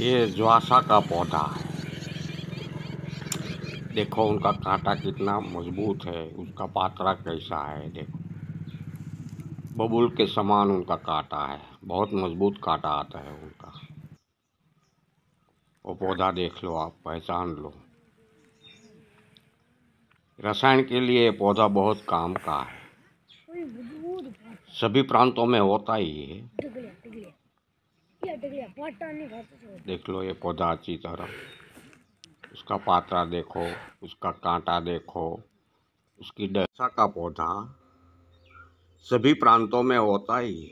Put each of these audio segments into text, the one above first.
ये ज्वासा का पौधा है देखो उनका कांटा कितना मजबूत है उसका पात्रा कैसा है देखो बबुल के समान उनका कांटा है बहुत मजबूत कांटा आता है उनका वो पौधा देख लो आप पहचान लो रसायन के लिए पौधा बहुत काम का है सभी प्रांतों में होता ही है देख लो ये पौधा अच्छी तरह उसका पात्रा देखो उसका कांटा देखो उसकी डा का पौधा सभी प्रांतों में होता ही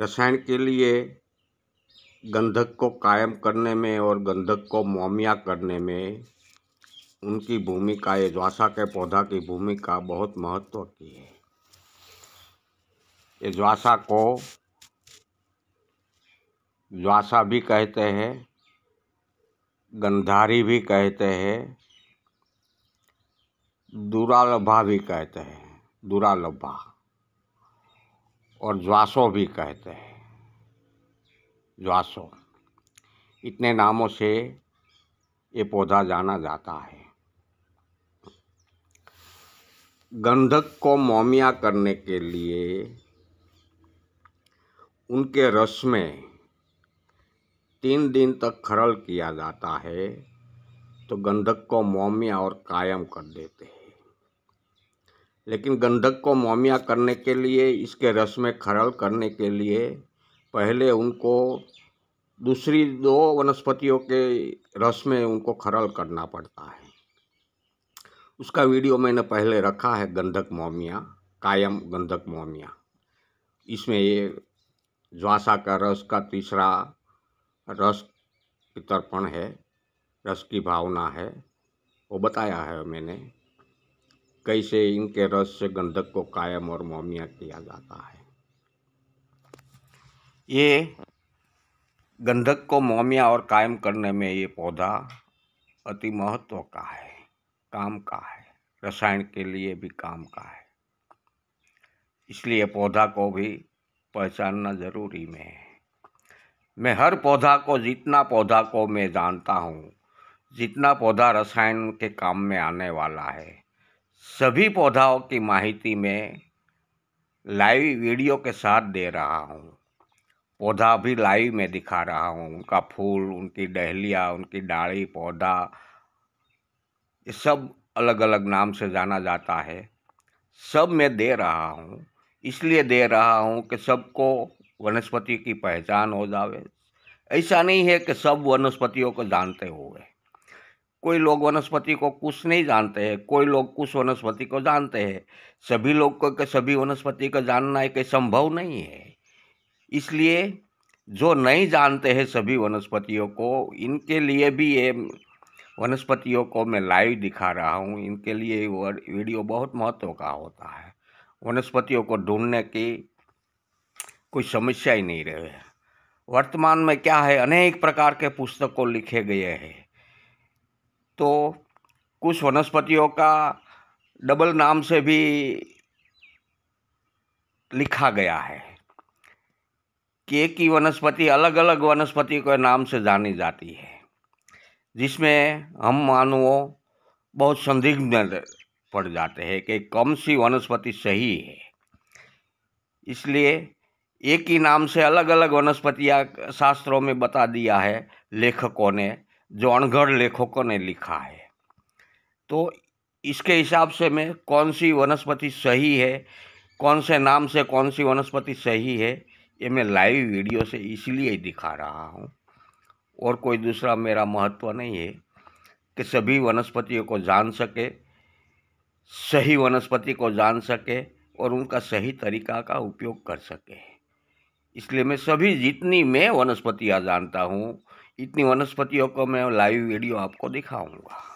रसायन के लिए गंधक को कायम करने में और गंधक को मोमिया करने में उनकी भूमिका ये ज्वासा के पौधा की भूमिका बहुत महत्व की है ये द्वासा को द्वासा भी कहते हैं गंधारी भी कहते हैं दुरालभा भी कहते हैं दुरालभा और ज्वासो भी कहते हैं ज्वासो इतने नामों से ये पौधा जाना जाता है गंधक को मोमिया करने के लिए उनके रस में तीन दिन तक खरल किया जाता है तो गंधक को मोमिया और कायम कर देते हैं लेकिन गंधक को मोमिया करने के लिए इसके रस में खरल करने के लिए पहले उनको दूसरी दो वनस्पतियों के रस में उनको खरल करना पड़ता है उसका वीडियो मैंने पहले रखा है गंधक मोमिया कायम गंधक मोमिया इसमें ये ज्वासा का रस का तीसरा रस की तर्पण है रस की भावना है वो बताया है मैंने कैसे इनके रस से गंधक को कायम और मोमिया किया जाता है ये गंधक को मोमिया और कायम करने में ये पौधा अति महत्व का है काम का है रसायन के लिए भी काम का है इसलिए पौधा को भी पहचानना जरूरी में है मैं हर पौधा को जितना पौधा को मैं जानता हूँ जितना पौधा रसायन के काम में आने वाला है सभी पौधाओं की माहिती में लाइव वीडियो के साथ दे रहा हूँ पौधा भी लाइव में दिखा रहा हूँ उनका फूल उनकी डहलिया उनकी डाढ़ी पौधा ये सब अलग अलग नाम से जाना जाता है सब मैं दे रहा हूँ इसलिए दे रहा हूँ कि सबको वनस्पति की पहचान हो जावे ऐसा नहीं है कि सब वनस्पतियों को जानते हुए कोई लोग वनस्पति को कुछ नहीं जानते हैं कोई लोग कुछ वनस्पति को जानते हैं सभी लोग को के सभी वनस्पति को जानना एक संभव नहीं है इसलिए जो नहीं जानते हैं सभी वनस्पतियों को इनके लिए भी ये वनस्पतियों को मैं लाइव दिखा रहा हूँ इनके लिए वीडियो बहुत महत्व का होता है वनस्पतियों को ढूंढने की कोई समस्या ही नहीं रहे वर्तमान में क्या है अनेक प्रकार के पुस्तकों लिखे गए हैं तो कुछ वनस्पतियों का डबल नाम से भी लिखा गया है कि एक ही वनस्पति अलग अलग वनस्पति के नाम से जानी जाती है जिसमें हम मानवों बहुत संदिग्ध पड़ जाते हैं कि कौन सी वनस्पति सही है इसलिए एक ही नाम से अलग अलग वनस्पतियाँ शास्त्रों में बता दिया है लेखकों ने जो अनगढ़ लेखकों ने लिखा है तो इसके हिसाब से मैं कौन सी वनस्पति सही है कौन से नाम से कौन सी वनस्पति सही है ये मैं लाइव वीडियो से इसलिए दिखा रहा हूँ और कोई दूसरा मेरा महत्व नहीं है कि सभी वनस्पतियों को जान सके सही वनस्पति को जान सके और उनका सही तरीका का उपयोग कर सके इसलिए मैं सभी जितनी मैं वनस्पतियाँ जानता हूँ इतनी वनस्पतियों को मैं लाइव वीडियो आपको दिखाऊंगा